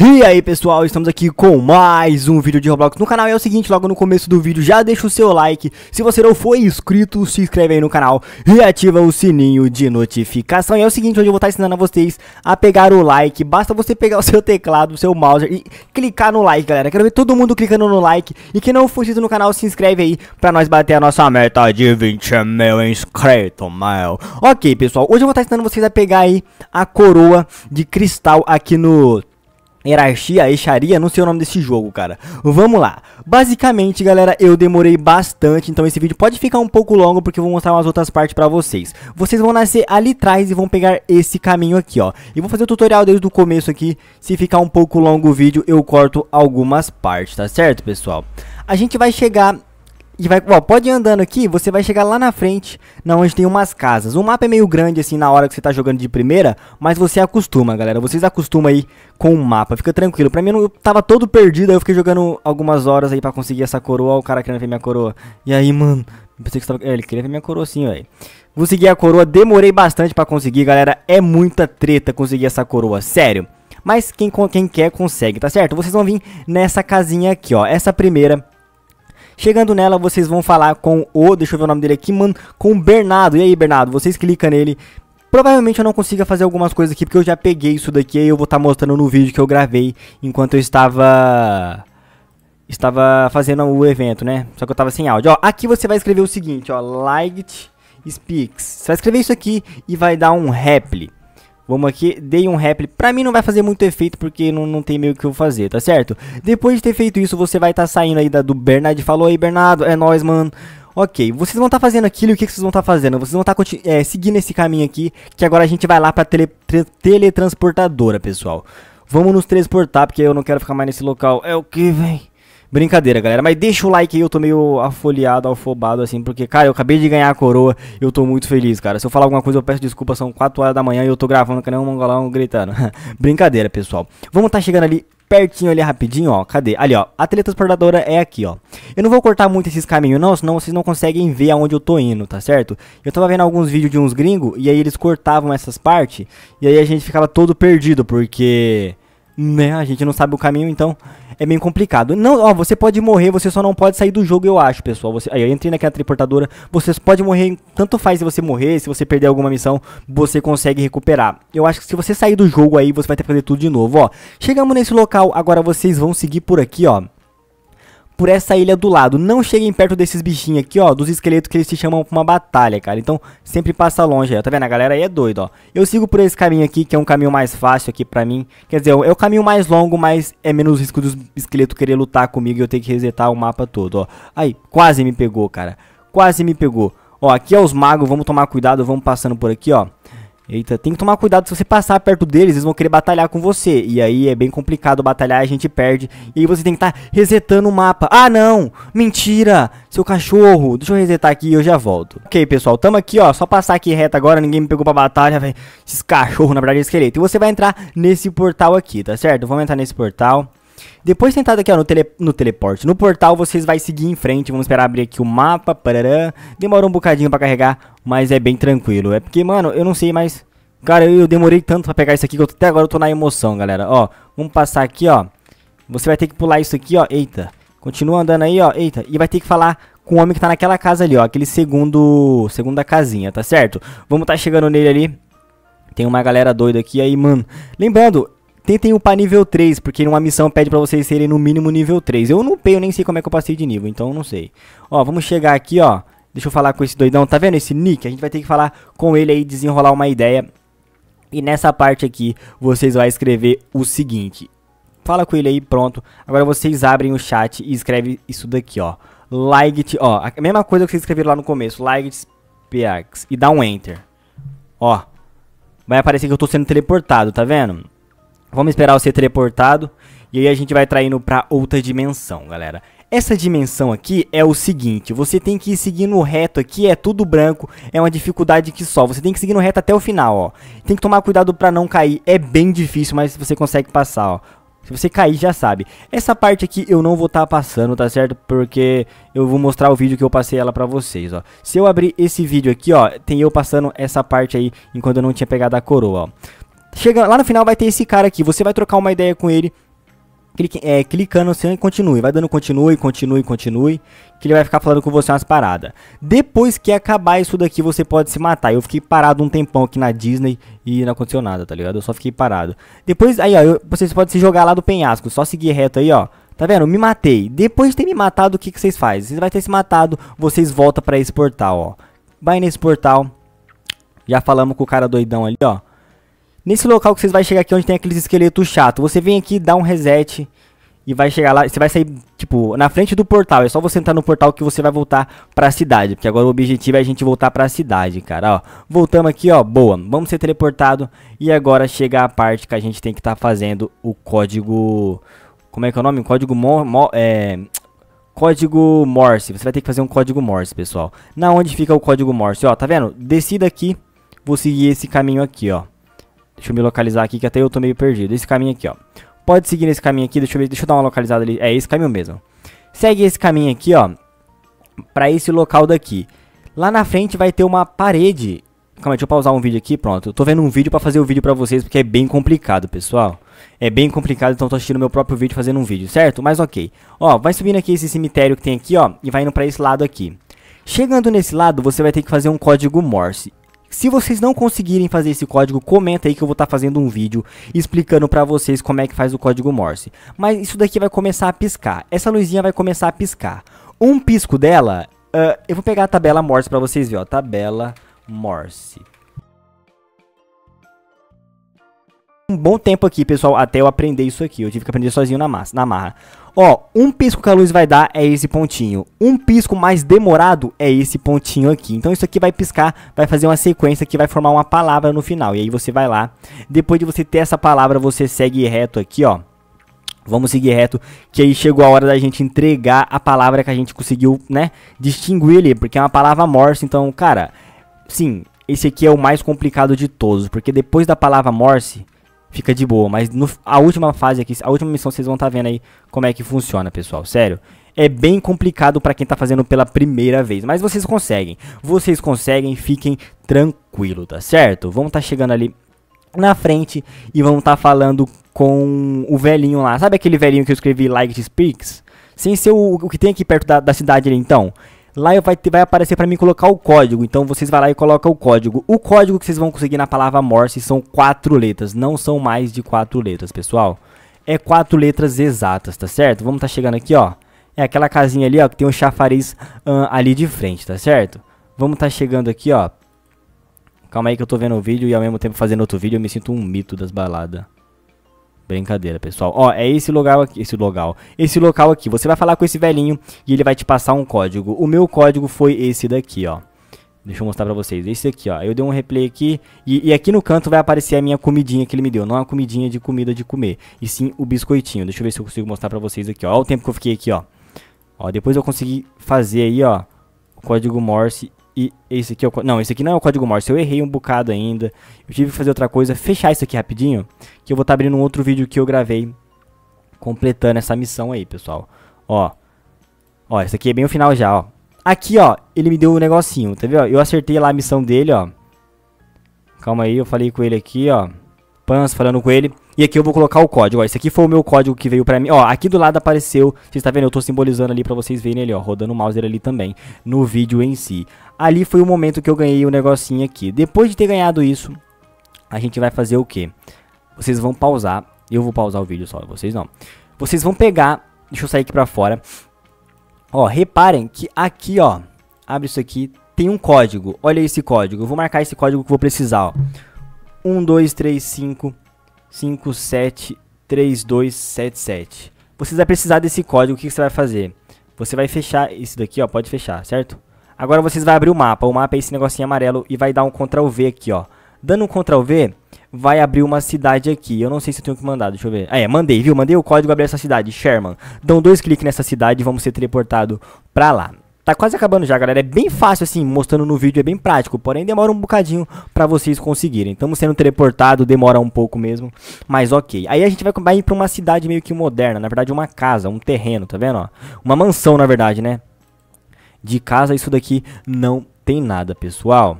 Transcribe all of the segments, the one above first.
E aí pessoal, estamos aqui com mais um vídeo de Roblox no canal E é o seguinte, logo no começo do vídeo já deixa o seu like Se você não for inscrito, se inscreve aí no canal E ativa o sininho de notificação E é o seguinte, hoje eu vou estar ensinando a vocês a pegar o like Basta você pegar o seu teclado, o seu mouse e clicar no like galera Quero ver todo mundo clicando no like E quem não for inscrito no canal, se inscreve aí Pra nós bater a nossa meta de 20 mil inscritos, meu Ok pessoal, hoje eu vou estar ensinando vocês a pegar aí a coroa de cristal aqui no Hierarchia e Sharia, não sei o nome desse jogo, cara. Vamos lá. Basicamente, galera, eu demorei bastante, então esse vídeo pode ficar um pouco longo, porque eu vou mostrar umas outras partes pra vocês. Vocês vão nascer ali atrás e vão pegar esse caminho aqui, ó. E vou fazer o tutorial desde o começo aqui. Se ficar um pouco longo o vídeo, eu corto algumas partes, tá certo, pessoal? A gente vai chegar e vai, ó, pode ir andando aqui, você vai chegar lá na frente, na onde tem umas casas. O mapa é meio grande assim na hora que você tá jogando de primeira, mas você acostuma, galera. Vocês acostumam aí com o mapa, fica tranquilo. Pra mim eu tava todo perdido, aí eu fiquei jogando algumas horas aí pra conseguir essa coroa. o cara querendo ver minha coroa. E aí, mano, pensei que você tava... É, ele queria ver minha coroa sim, velho. Consegui a coroa, demorei bastante pra conseguir, galera. É muita treta conseguir essa coroa, sério. Mas quem, quem quer consegue, tá certo? Vocês vão vir nessa casinha aqui, ó. Essa primeira Chegando nela, vocês vão falar com o, deixa eu ver o nome dele aqui, mano, com o Bernardo. E aí, Bernardo, vocês clicam nele. Provavelmente eu não consiga fazer algumas coisas aqui, porque eu já peguei isso daqui e eu vou estar tá mostrando no vídeo que eu gravei enquanto eu estava estava fazendo o evento, né? Só que eu estava sem áudio. Ó, aqui você vai escrever o seguinte, ó, light speaks. Você vai escrever isso aqui e vai dar um reply. Vamos aqui, dei um rap. Pra mim não vai fazer muito efeito porque não, não tem meio que eu fazer, tá certo? Depois de ter feito isso, você vai estar tá saindo aí da, do Bernard. Falou aí, Bernardo, é nóis, mano. Ok, vocês vão estar tá fazendo aquilo e o que, que, vocês vão estar tá fazendo? Vocês vão estar tá é, seguindo esse caminho aqui, que agora a gente vai lá pra tele, teletransportadora, pessoal. Vamos nos transportar, porque eu não quero ficar mais nesse local. É o que, véi? Brincadeira, galera. Mas deixa o like aí, eu tô meio afoliado, afobado, assim, porque, cara, eu acabei de ganhar a coroa e eu tô muito feliz, cara. Se eu falar alguma coisa, eu peço desculpa, são 4 horas da manhã e eu tô gravando que nem um mongolão gritando. Brincadeira, pessoal. Vamos tá chegando ali pertinho ali rapidinho, ó. Cadê? Ali, ó. A teletransportadora é aqui, ó. Eu não vou cortar muito esses caminhos, não, senão vocês não conseguem ver aonde eu tô indo, tá certo? Eu tava vendo alguns vídeos de uns gringos e aí eles cortavam essas partes e aí a gente ficava todo perdido, porque né? A gente não sabe o caminho, então é bem complicado. Não, ó, você pode morrer, você só não pode sair do jogo, eu acho, pessoal. Você, aí eu entrei naquela teleportadora, você pode morrer, tanto faz se você morrer, se você perder alguma missão, você consegue recuperar. Eu acho que se você sair do jogo aí, você vai ter que fazer tudo de novo, ó. Chegamos nesse local, agora vocês vão seguir por aqui, ó por essa ilha do lado. Não cheguem perto desses bichinhos aqui, ó, dos esqueletos que eles te chamam pra uma batalha, cara. Então, sempre passa longe aí, ó. Tá vendo? A galera aí é doida, ó. Eu sigo por esse caminho aqui, que é um caminho mais fácil aqui pra mim. Quer dizer, é o é caminho mais longo, mas é menos risco dos esqueletos querer lutar comigo e eu ter que resetar o mapa todo, ó. Aí, quase me pegou, cara. Quase me pegou. Ó, aqui é os magos, vamos tomar cuidado, vamos passando por aqui, ó. Eita, tem que tomar cuidado se você passar perto deles, eles vão querer batalhar com você. E aí é bem complicado batalhar, a gente perde. E aí você tem que estar tá resetando o mapa. Ah, não! Mentira! Seu cachorro! Deixa eu resetar aqui e eu já volto. Ok, pessoal, tamo aqui, ó. Só passar aqui reto agora, ninguém me pegou pra batalha, velho. Esses cachorros, na verdade, é esqueleto. E você vai entrar nesse portal aqui, tá certo? Vamos entrar nesse portal. Depois tentar aqui, ó, no, tele, no teleporte. No portal, vocês vai seguir em frente. Vamos esperar abrir aqui o mapa. Parará. Demora um bocadinho pra carregar, mas é bem tranquilo. É porque, mano, eu não sei mais... Cara, eu, eu demorei tanto pra pegar isso aqui que eu, até agora eu tô na emoção, galera. Ó, vamos passar aqui, ó. Você vai ter que pular isso aqui, ó. Eita. Continua andando aí, ó. Eita. E vai ter que falar com o homem que tá naquela casa ali, ó. Aquele segundo... Segunda casinha, tá certo? Vamos tá chegando nele ali. Tem uma galera doida aqui aí, mano. Lembrando, Tentem upar nível 3, porque numa missão pede pra vocês serem no mínimo nível 3. Eu não upei, eu nem sei como é que eu passei de nível, então não sei. Ó, vamos chegar aqui, ó. Deixa eu falar com esse doidão. Tá vendo esse Nick? A gente vai ter que falar com ele aí, desenrolar uma ideia. E nessa parte aqui, vocês vão escrever o seguinte. Fala com ele aí, pronto. Agora vocês abrem o chat e escrevem isso daqui, ó. Like, ó, a mesma coisa que vocês escreveram lá no começo. Like, PX. E dá um Enter. Ó. Vai aparecer que eu tô sendo teleportado, tá vendo? Vamos esperar ser teleportado. E aí a gente vai traindo para outra dimensão, galera. Essa dimensão aqui é o seguinte, você tem que ir seguindo reto aqui, é tudo branco, é uma dificuldade que só, você tem que seguir no reto até o final, ó. Tem que tomar cuidado pra não cair, é bem difícil, mas você consegue passar, ó. Se você cair, já sabe. Essa parte aqui eu não vou estar tá passando, tá certo? Porque eu vou mostrar o vídeo que eu passei ela pra vocês, ó. Se eu abrir esse vídeo aqui, ó, tem eu passando essa parte aí, enquanto eu não tinha pegado a coroa, ó. Chega lá no final vai ter esse cara aqui, você vai trocar uma ideia com ele, clique, é, clicando assim e continue, vai dando continue, continue, continue, que ele vai ficar falando com você umas paradas. Depois que acabar isso daqui, você pode se matar. Eu fiquei parado um tempão aqui na Disney e não aconteceu nada, tá ligado? Eu só fiquei parado. Depois, aí ó, eu, vocês podem se jogar lá do penhasco, só seguir reto aí ó, Tá vendo? Eu me matei. Depois de ter me matado, o que, que vocês fazem? Vocês vai ter se matado, vocês voltam para esse portal, ó. Vai nesse portal. Já falamos com o cara doidão ali, ó. Nesse local que vocês vão chegar aqui onde tem aqueles esqueletos chato, você vem aqui, dá um reset e vai chegar lá, você vai sair, tipo, na frente do portal. É só você entrar no portal que você vai voltar pra cidade, porque agora o objetivo é a gente voltar pra cidade, cara, ó. Voltamos aqui, ó, boa. Vamos ser teleportado e agora chega a parte que a gente tem que estar tá fazendo o código... Como é que é o nome? Código... Mo, mo é, código Morse. Você vai ter que fazer um código Morse, pessoal. Na onde fica o código Morse, ó, tá vendo? Descida aqui, vou seguir esse caminho aqui, ó. Deixa eu me localizar aqui, que até eu tô meio perdido. Esse caminho aqui, ó. Pode seguir nesse caminho aqui, deixa eu, ver, deixa eu dar uma localizada ali. É esse caminho mesmo. Segue esse caminho aqui, ó. Pra esse local daqui. Lá na frente vai ter uma parede. Calma, deixa eu pausar um vídeo aqui, pronto. Eu tô vendo um vídeo pra fazer o um vídeo pra vocês, porque é bem complicado, pessoal. É bem complicado, então tô assistindo meu próprio vídeo fazendo um vídeo, certo? Mas ok. Ó, vai subindo aqui esse cemitério que tem aqui, ó. E vai indo pra esse lado aqui. Chegando nesse lado, você vai ter que fazer um código Morse. Se vocês não conseguirem fazer esse código, comenta aí que eu vou estar tá fazendo um vídeo explicando para vocês como é que faz o código Morse. Mas isso daqui vai começar a piscar. Essa luzinha vai começar a piscar. Um pisco dela, uh, eu vou pegar a tabela Morse para vocês verem, Tabela Morse. um bom tempo aqui, pessoal, até eu aprender isso aqui. Eu tive que aprender sozinho na, massa, na marra. Ó, um pisco que a luz vai dar é esse pontinho. Um pisco mais demorado é esse pontinho aqui. Então isso aqui vai piscar, vai fazer uma sequência que vai formar uma palavra no final. E aí você vai lá. Depois de você ter essa palavra, você segue reto aqui, ó. Vamos seguir reto, que aí chegou a hora da gente entregar a palavra que a gente conseguiu, né, distinguir ali. Porque é uma palavra morse, então, cara, sim, esse aqui é o mais complicado de todos. Porque depois da palavra morse fica de boa. Mas no, a última fase aqui, a última missão, vocês vão estar tá vendo aí como é que funciona, pessoal. Sério, é bem complicado para quem tá fazendo pela primeira vez, mas vocês conseguem. Vocês conseguem, fiquem tranquilo, tá certo? Vamos tá chegando ali na frente e vamos tá falando com o velhinho lá. Sabe aquele velhinho que eu escrevi Light Speaks? Sem ser o, o que tem aqui perto da, da cidade ali, então lá vai, vai aparecer para mim colocar o código. Então vocês vão lá e colocam o código. O código que vocês vão conseguir na palavra Morse são quatro letras, não são mais de quatro letras, pessoal. É quatro letras exatas, tá certo? Vamos tá chegando aqui, ó. É aquela casinha ali, ó, que tem um chafariz ali de frente, tá certo? Vamos tá chegando aqui, ó. Calma aí que eu tô vendo o vídeo e ao mesmo tempo fazendo outro vídeo, eu me sinto um mito das baladas. Brincadeira, pessoal. Ó, é esse local aqui, esse local. Esse local aqui. Você vai falar com esse velhinho e ele vai te passar um código. O meu código foi esse daqui, ó. Deixa eu mostrar pra vocês. Esse aqui, ó. Eu dei um replay aqui e, e, aqui no canto vai aparecer a minha comidinha que ele me deu. Não a comidinha de comida de comer, e sim o biscoitinho. Deixa eu ver se eu consigo mostrar pra vocês aqui, ó. Olha o tempo que eu fiquei aqui, ó. Ó, depois eu consegui fazer aí, ó, o código Morse e esse aqui é o. Não, esse aqui não é o código Morse. Eu errei um bocado ainda. Eu tive que fazer outra coisa. Fechar isso aqui rapidinho. Que eu vou estar tá abrindo um outro vídeo que eu gravei. Completando essa missão aí, pessoal. Ó. Ó, esse aqui é bem o final já, ó. Aqui, ó. Ele me deu um negocinho, tá vendo? Eu acertei lá a missão dele, ó. Calma aí, eu falei com ele aqui, ó. Pans falando com ele. E aqui eu vou colocar o código, ó, esse aqui foi o meu código que veio pra mim, ó, aqui do lado apareceu, vocês tá vendo, eu tô simbolizando ali pra vocês verem ali, ó, rodando o mouse ali também, no vídeo em si. Ali foi o momento que eu ganhei o um negocinho aqui. Depois de ter ganhado isso, a gente vai fazer o que? Vocês vão pausar, eu vou pausar o vídeo só, vocês não. Vocês vão pegar, deixa eu sair aqui pra fora, ó, reparem que aqui, ó, abre isso aqui, tem um código. Olha esse código. Eu vou marcar esse código que eu vou precisar, ó. 1 2 3 5 573277. Você vai precisar desse código, o que, você vai fazer? Você vai fechar isso daqui, ó, pode fechar, certo? Agora vocês vão abrir o mapa, o mapa é esse negocinho amarelo e vai dar um Ctrl V aqui, ó. Dando um Ctrl V, vai abrir uma cidade aqui. Eu não sei se eu tenho que mandar, deixa eu ver. Ah, é, mandei, viu? Mandei o código abrir essa cidade, Sherman. Dão dois cliques nessa cidade e vamos ser teleportados pra lá. Tá quase acabando já, galera. É bem fácil assim, mostrando no vídeo, é bem prático. Porém, demora um bocadinho para vocês conseguirem. Estamos sendo teleportados demora um pouco mesmo. Mas ok. Aí a gente vai, vai ir pra uma cidade meio que moderna. Na verdade, uma casa, um terreno, tá vendo? Ó? Uma mansão, na verdade, né? De casa, isso daqui não tem nada, pessoal.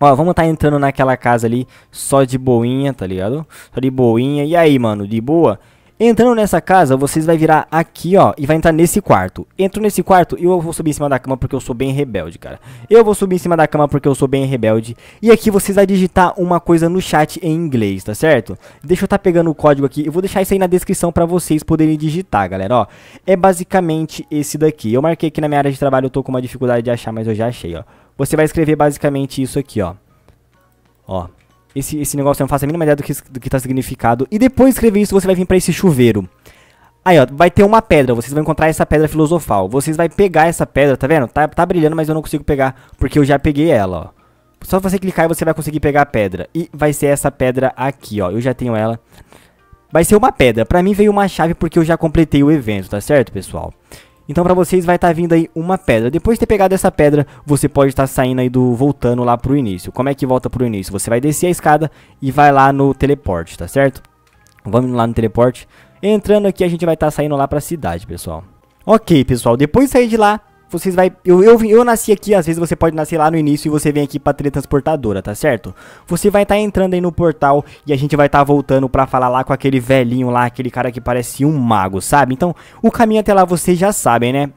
Ó, vamos tá entrando naquela casa ali, só de boinha, tá ligado? Só de boinha. E aí, mano, de boa? Entrando nessa casa, vocês vão virar aqui, ó, e vai entrar nesse quarto. Entro nesse quarto e eu vou subir em cima da cama porque eu sou bem rebelde, cara. Eu vou subir em cima da cama porque eu sou bem rebelde. E aqui vocês vão digitar uma coisa no chat em inglês, tá certo? Deixa eu estar tá pegando o código aqui. Eu vou deixar isso aí na descrição pra vocês poderem digitar, galera, ó. É basicamente esse daqui. Eu marquei aqui na minha área de trabalho, eu tô com uma dificuldade de achar, mas eu já achei, ó. Você vai escrever basicamente isso aqui, ó. Ó esse, esse negócio eu não faço a mínima ideia do que, do que tá significado. E depois de escrever isso, você vai vir para esse chuveiro. Aí, ó, vai ter uma pedra, vocês vão encontrar essa pedra filosofal. Vocês vão pegar essa pedra, tá vendo? Tá, tá brilhando, mas eu não consigo pegar, porque eu já peguei ela, ó. Só você clicar e você vai conseguir pegar a pedra. E vai ser essa pedra aqui, ó. Eu já tenho ela. Vai ser uma pedra. Pra mim veio uma chave porque eu já completei o evento, tá certo, pessoal? Então para vocês vai estar tá vindo aí uma pedra. Depois de ter pegado essa pedra, você pode estar tá saindo aí do voltando lá pro início. Como é que volta pro início? Você vai descer a escada e vai lá no teleporte, tá certo? Vamos lá no teleporte. Entrando aqui a gente vai estar tá saindo lá para a cidade, pessoal. Ok, pessoal, depois de sair de lá, vocês vai. Eu, eu, eu nasci aqui, às vezes você pode nascer lá no início e você vem aqui pra teletransportadora, tá certo? Você vai estar tá entrando aí no portal e a gente vai estar tá voltando pra falar lá com aquele velhinho lá, aquele cara que parece um mago, sabe? Então, o caminho até lá vocês já sabem, né?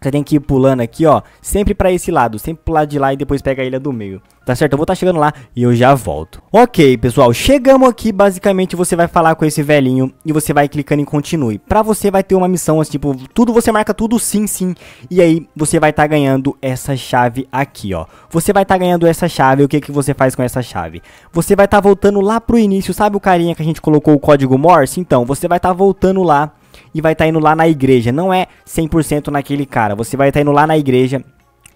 Você tem que ir pulando aqui, ó, sempre para esse lado, sempre pro lado de lá e depois pega a ilha do meio. Tá certo? Eu vou estar tá chegando lá e eu já volto. Ok, pessoal, chegamos aqui, basicamente você vai falar com esse velhinho e você vai clicando em continue. Pra você vai ter uma missão, assim, tipo, tudo, você marca tudo sim, sim, e aí você vai estar tá ganhando essa chave aqui, ó. Você vai estar tá ganhando essa chave, o que que você faz com essa chave? Você vai estar tá voltando lá pro início, sabe o carinha que a gente colocou o código Morse? Então, você vai estar tá voltando lá e vai estar tá indo lá na igreja. Não é 100% naquele cara. Você vai estar tá indo lá na igreja,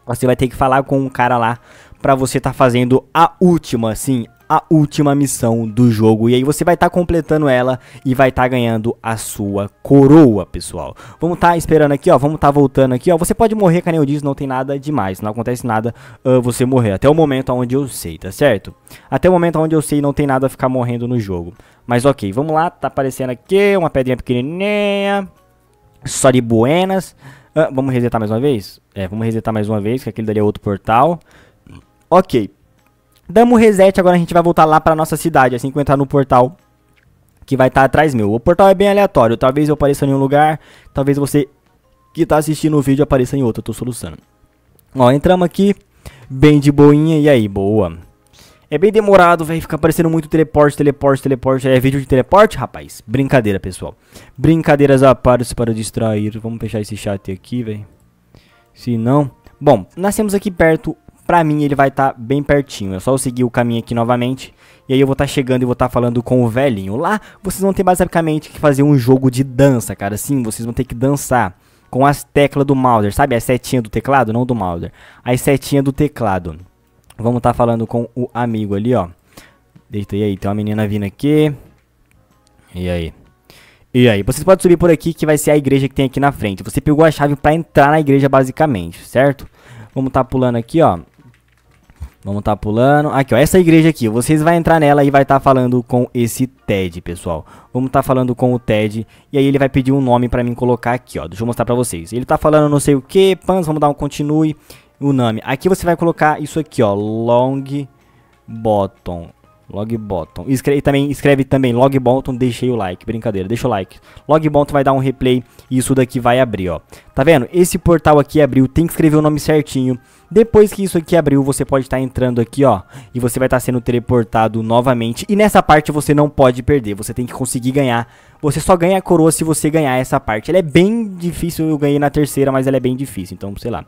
você vai ter que falar com um cara lá para você estar tá fazendo a última, sim, a última missão do jogo. E aí você vai estar tá completando ela e vai estar tá ganhando a sua coroa, pessoal. Vamos estar tá esperando aqui, ó. Vamos estar tá voltando aqui, ó. Você pode morrer, que eu disse, não tem nada demais. Não acontece nada uh, você morrer. Até o momento onde eu sei, tá certo? Até o momento onde eu sei, não tem nada a ficar morrendo no jogo. Mas ok, vamos lá, tá aparecendo aqui uma pedrinha pequenininha. Só de buenas. Ah, vamos resetar mais uma vez? É, vamos resetar mais uma vez, que aquele dali é outro portal. Ok. Damos reset, agora a gente vai voltar lá pra nossa cidade, assim que eu entrar no portal que vai estar tá atrás meu. O portal é bem aleatório, talvez eu apareça em um lugar, talvez você que está assistindo o vídeo apareça em outro, eu tô solucionando. Ó, entramos aqui, bem de boinha, e aí, boa. É bem demorado, velho. Fica aparecendo muito teleporte, teleporte, teleporte. É vídeo de teleporte, rapaz? Brincadeira, pessoal. Brincadeiras à parte para distrair. Vamos fechar esse chat aqui, velho. Se não... Bom, nascemos aqui perto. Pra mim, ele vai estar tá bem pertinho. É só eu seguir o caminho aqui novamente. E aí eu vou estar tá chegando e vou estar tá falando com o velhinho. Lá, vocês vão ter basicamente que fazer um jogo de dança, cara. Sim, vocês vão ter que dançar com as teclas do mouse, Sabe a setinha do teclado? Não do mouse. A setinha do teclado. Vamos estar tá falando com o amigo ali, ó. Deita aí, tem uma menina vindo aqui. E aí? E aí, vocês podem subir por aqui que vai ser a igreja que tem aqui na frente. Você pegou a chave para entrar na igreja basicamente, certo? Vamos estar tá pulando aqui, ó. Vamos estar tá pulando. Aqui, ó, essa igreja aqui, vocês vão entrar nela e vai estar tá falando com esse Ted, pessoal. Vamos estar tá falando com o Ted e aí ele vai pedir um nome para mim colocar aqui, ó. Deixa eu mostrar para vocês. Ele tá falando não sei o que, pans, vamos dar um continue o nome. Aqui você vai colocar isso aqui, ó, long bottom. Log bottom. escreve, e também, escreve também log bottom, deixei o like, brincadeira, deixa o like. Log bottom vai dar um replay e isso daqui vai abrir, ó. Tá vendo? Esse portal aqui abriu, tem que escrever o nome certinho. Depois que isso aqui abriu, você pode estar tá entrando aqui, ó, e você vai estar tá sendo teleportado novamente. E nessa parte você não pode perder, você tem que conseguir ganhar. Você só ganha a coroa se você ganhar essa parte. Ela é bem difícil, eu ganhei na terceira, mas ela é bem difícil, então sei lá.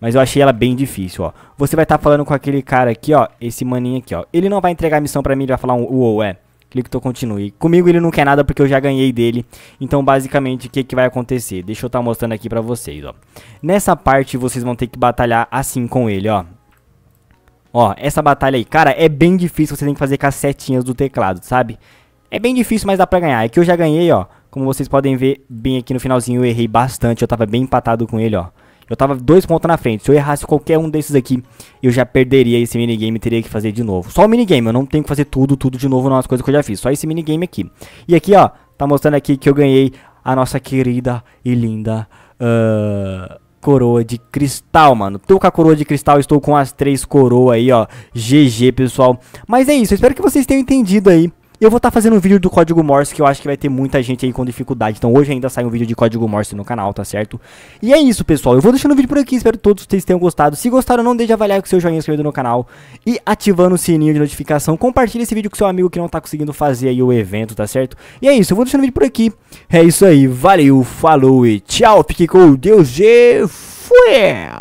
Mas eu achei ela bem difícil, ó. Você vai estar tá falando com aquele cara aqui, ó. Esse maninho aqui, ó. Ele não vai entregar a missão pra mim, ele vai falar um uou, é. Clique to continue. Comigo ele não quer nada porque eu já ganhei dele. Então, basicamente, o que, que vai acontecer? Deixa eu estar tá mostrando aqui pra vocês, ó. Nessa parte, vocês vão ter que batalhar assim com ele, ó. Ó, essa batalha aí, cara, é bem difícil, você tem que fazer com as setinhas do teclado, sabe? É bem difícil, mas dá pra ganhar. É que eu já ganhei, ó. Como vocês podem ver, bem aqui no finalzinho eu errei bastante, eu tava bem empatado com ele, ó. Eu tava dois pontos na frente. Se eu errasse qualquer um desses aqui, eu já perderia esse minigame e teria que fazer de novo. Só o minigame, eu não tenho que fazer tudo, tudo de novo nas é coisas que eu já fiz. Só esse minigame aqui. E aqui, ó, tá mostrando aqui que eu ganhei a nossa querida e linda... Uh coroa de cristal, mano. Tô com a coroa de cristal, estou com as três coroas aí, ó. GG, pessoal. Mas é isso, espero que vocês tenham entendido aí eu vou estar tá fazendo um vídeo do código Morse que eu acho que vai ter muita gente aí com dificuldade. Então hoje ainda sai um vídeo de código Morse no canal, tá certo? E é isso, pessoal. Eu vou deixando o vídeo por aqui. Espero que todos vocês tenham gostado. Se gostaram, não deixe de avaliar com o seu joinha inscrito no canal e ativando o sininho de notificação. Compartilhe esse vídeo com seu amigo que não tá conseguindo fazer aí o evento, tá certo? E é isso. Eu vou deixando o vídeo por aqui. É isso aí. Valeu, falou e tchau. Fique com Deus e fui!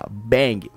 Bang!